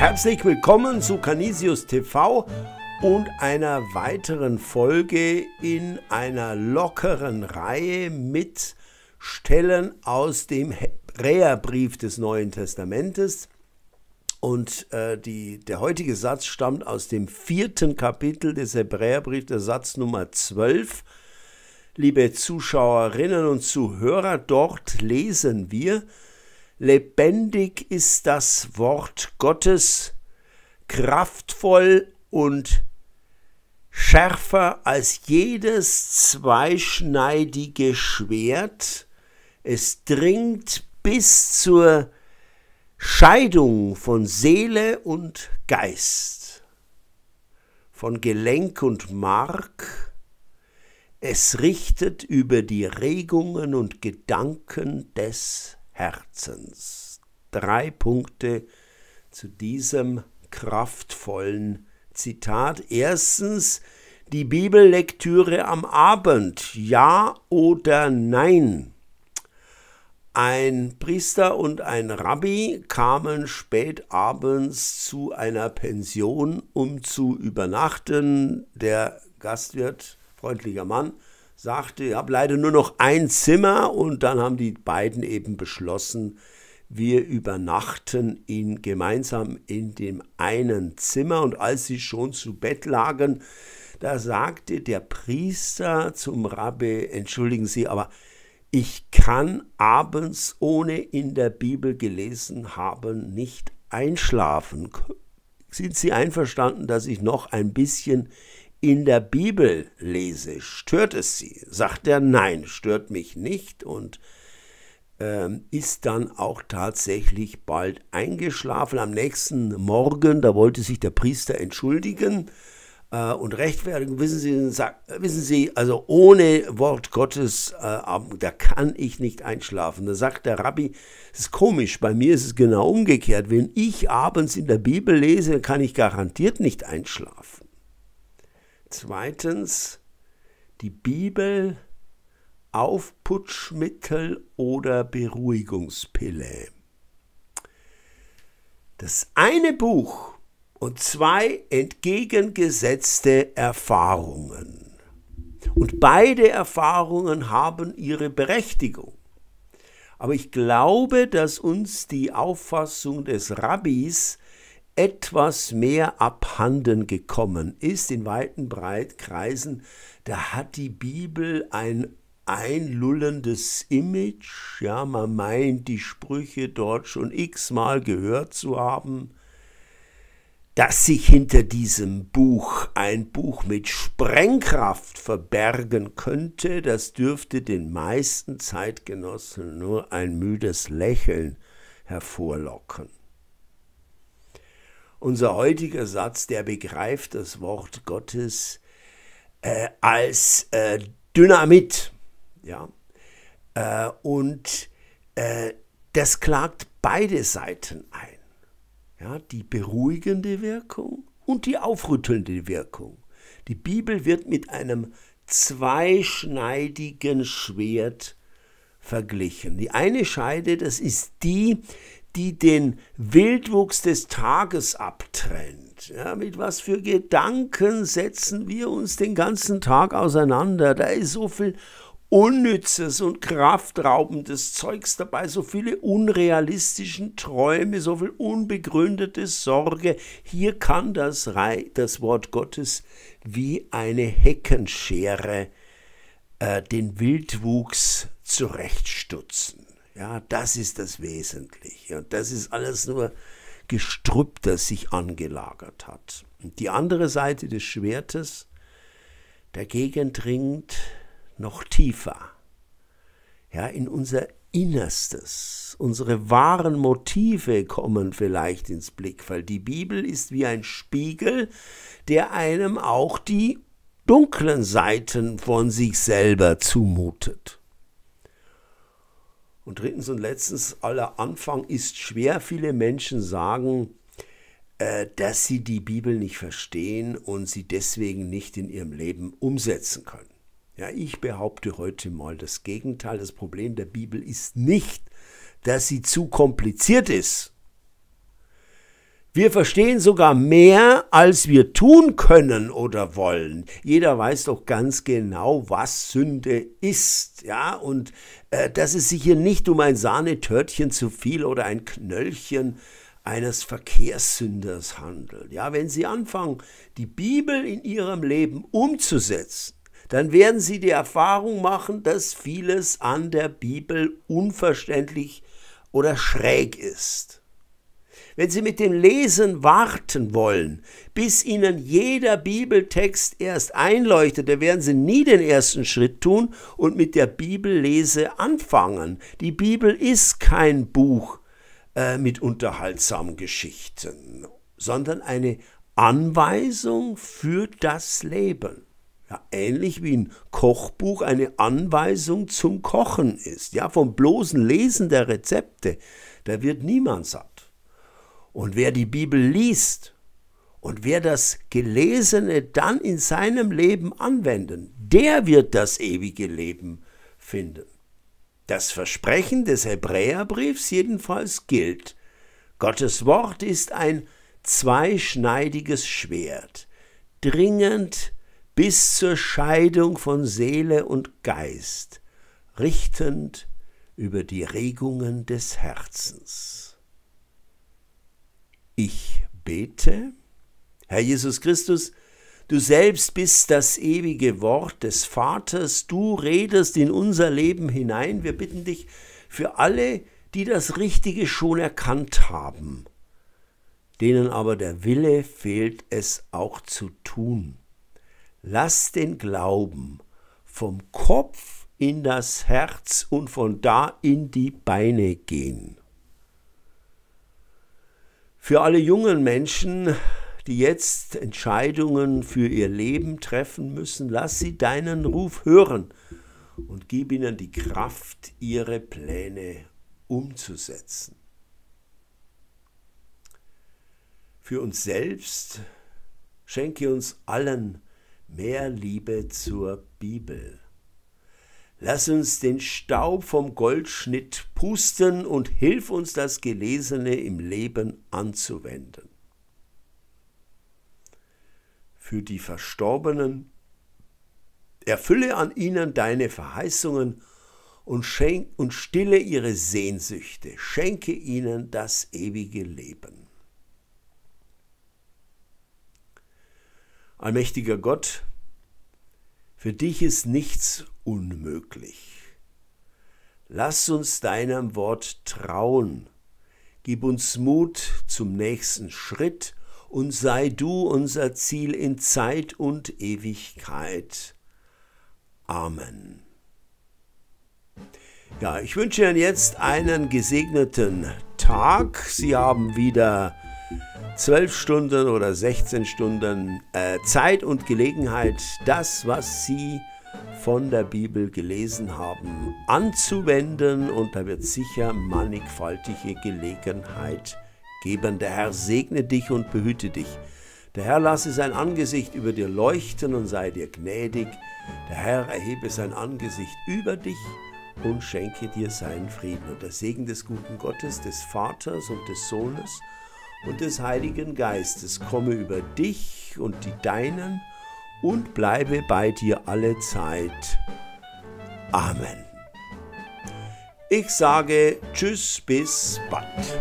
Herzlich willkommen zu Canisius TV und einer weiteren Folge in einer lockeren Reihe mit Stellen aus dem Hebräerbrief des Neuen Testamentes. Und äh, die, der heutige Satz stammt aus dem vierten Kapitel des Hebräerbriefs, der Satz Nummer 12. Liebe Zuschauerinnen und Zuhörer, dort lesen wir, Lebendig ist das Wort Gottes, kraftvoll und schärfer als jedes zweischneidige Schwert. Es dringt bis zur Scheidung von Seele und Geist, von Gelenk und Mark. Es richtet über die Regungen und Gedanken des Herzens. Drei Punkte zu diesem kraftvollen Zitat. Erstens, die Bibellektüre am Abend, ja oder nein. Ein Priester und ein Rabbi kamen spät abends zu einer Pension, um zu übernachten. Der Gastwirt, freundlicher Mann, sagte, ich habe leider nur noch ein Zimmer und dann haben die beiden eben beschlossen, wir übernachten ihn gemeinsam in dem einen Zimmer und als sie schon zu Bett lagen, da sagte der Priester zum Rabbi, entschuldigen Sie, aber ich kann abends, ohne in der Bibel gelesen haben, nicht einschlafen. Sind Sie einverstanden, dass ich noch ein bisschen in der Bibel lese, stört es sie? Sagt er, nein, stört mich nicht und ähm, ist dann auch tatsächlich bald eingeschlafen. Am nächsten Morgen, da wollte sich der Priester entschuldigen äh, und rechtfertigen. Wissen Sie, sag, wissen sie, also ohne Wort Gottes, äh, da kann ich nicht einschlafen. Da sagt der Rabbi, es ist komisch, bei mir ist es genau umgekehrt. Wenn ich abends in der Bibel lese, kann ich garantiert nicht einschlafen. Zweitens, die Bibel Aufputschmittel oder Beruhigungspille. Das eine Buch und zwei entgegengesetzte Erfahrungen. Und beide Erfahrungen haben ihre Berechtigung. Aber ich glaube, dass uns die Auffassung des Rabbis etwas mehr abhanden gekommen ist in weiten Breitkreisen, da hat die Bibel ein einlullendes Image, ja, man meint die Sprüche dort schon x-mal gehört zu haben, dass sich hinter diesem Buch ein Buch mit Sprengkraft verbergen könnte, das dürfte den meisten Zeitgenossen nur ein müdes Lächeln hervorlocken unser heutiger Satz, der begreift das Wort Gottes äh, als äh, Dynamit. Ja? Äh, und äh, das klagt beide Seiten ein. Ja? Die beruhigende Wirkung und die aufrüttelnde Wirkung. Die Bibel wird mit einem zweischneidigen Schwert verglichen. Die eine Scheide, das ist die, die den Wildwuchs des Tages abtrennt. Ja, mit was für Gedanken setzen wir uns den ganzen Tag auseinander? Da ist so viel unnützes und kraftraubendes Zeugs dabei, so viele unrealistischen Träume, so viel unbegründete Sorge. Hier kann das, Re das Wort Gottes wie eine Heckenschere äh, den Wildwuchs zurechtstutzen. Ja, das ist das Wesentliche. Und das ist alles nur Gestrüpp, das sich angelagert hat. Und die andere Seite des Schwertes dagegen dringt noch tiefer. Ja, in unser Innerstes. Unsere wahren Motive kommen vielleicht ins Blickfeld. Die Bibel ist wie ein Spiegel, der einem auch die dunklen Seiten von sich selber zumutet. Und drittens und letztens, aller Anfang ist schwer. Viele Menschen sagen, äh, dass sie die Bibel nicht verstehen und sie deswegen nicht in ihrem Leben umsetzen können. Ja, ich behaupte heute mal das Gegenteil. Das Problem der Bibel ist nicht, dass sie zu kompliziert ist wir verstehen sogar mehr, als wir tun können oder wollen. Jeder weiß doch ganz genau, was Sünde ist, ja, und äh, dass es sich hier nicht um ein Sahnetörtchen zu viel oder ein Knöllchen eines Verkehrssünders handelt. Ja, wenn Sie anfangen, die Bibel in Ihrem Leben umzusetzen, dann werden Sie die Erfahrung machen, dass vieles an der Bibel unverständlich oder schräg ist. Wenn Sie mit dem Lesen warten wollen, bis Ihnen jeder Bibeltext erst einleuchtet, dann werden Sie nie den ersten Schritt tun und mit der Bibellese anfangen. Die Bibel ist kein Buch äh, mit unterhaltsamen Geschichten, sondern eine Anweisung für das Leben. Ja, ähnlich wie ein Kochbuch eine Anweisung zum Kochen ist. Ja, vom bloßen Lesen der Rezepte, da wird niemand satt. Und wer die Bibel liest und wer das Gelesene dann in seinem Leben anwenden, der wird das ewige Leben finden. Das Versprechen des Hebräerbriefs jedenfalls gilt. Gottes Wort ist ein zweischneidiges Schwert, dringend bis zur Scheidung von Seele und Geist, richtend über die Regungen des Herzens. Ich bete. Herr Jesus Christus, du selbst bist das ewige Wort des Vaters, du redest in unser Leben hinein. Wir bitten dich für alle, die das Richtige schon erkannt haben, denen aber der Wille fehlt, es auch zu tun. Lass den Glauben vom Kopf in das Herz und von da in die Beine gehen. Für alle jungen Menschen, die jetzt Entscheidungen für ihr Leben treffen müssen, lass sie deinen Ruf hören und gib ihnen die Kraft, ihre Pläne umzusetzen. Für uns selbst schenke uns allen mehr Liebe zur Bibel. Lass uns den Staub vom Goldschnitt pusten und hilf uns das Gelesene im Leben anzuwenden. Für die Verstorbenen erfülle an ihnen deine Verheißungen und, schenk, und stille ihre Sehnsüchte, schenke ihnen das ewige Leben. Allmächtiger Gott, für dich ist nichts unmöglich. Lass uns deinem Wort trauen. Gib uns Mut zum nächsten Schritt und sei du unser Ziel in Zeit und Ewigkeit. Amen. Ja, ich wünsche Ihnen jetzt einen gesegneten Tag. Sie haben wieder 12 Stunden oder 16 Stunden äh, Zeit und Gelegenheit, das, was Sie von der Bibel gelesen haben, anzuwenden und da wird sicher mannigfaltige Gelegenheit geben. Der Herr segne dich und behüte dich. Der Herr lasse sein Angesicht über dir leuchten und sei dir gnädig. Der Herr erhebe sein Angesicht über dich und schenke dir seinen Frieden. Und der Segen des guten Gottes, des Vaters und des Sohnes, und des Heiligen Geistes komme über dich und die Deinen und bleibe bei dir alle Zeit. Amen. Ich sage Tschüss bis bald.